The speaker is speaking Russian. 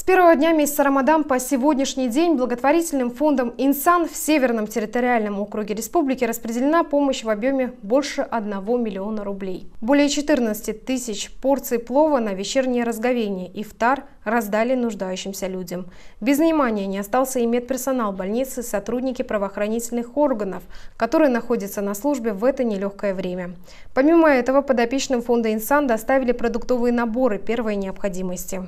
С первого дня месяца Рамадан по сегодняшний день благотворительным фондом «Инсан» в Северном территориальном округе республики распределена помощь в объеме больше 1 миллиона рублей. Более 14 тысяч порций плова на вечернее разговение и втар раздали нуждающимся людям. Без внимания не остался и медперсонал больницы, сотрудники правоохранительных органов, которые находятся на службе в это нелегкое время. Помимо этого, подопечным фонда «Инсан» доставили продуктовые наборы первой необходимости.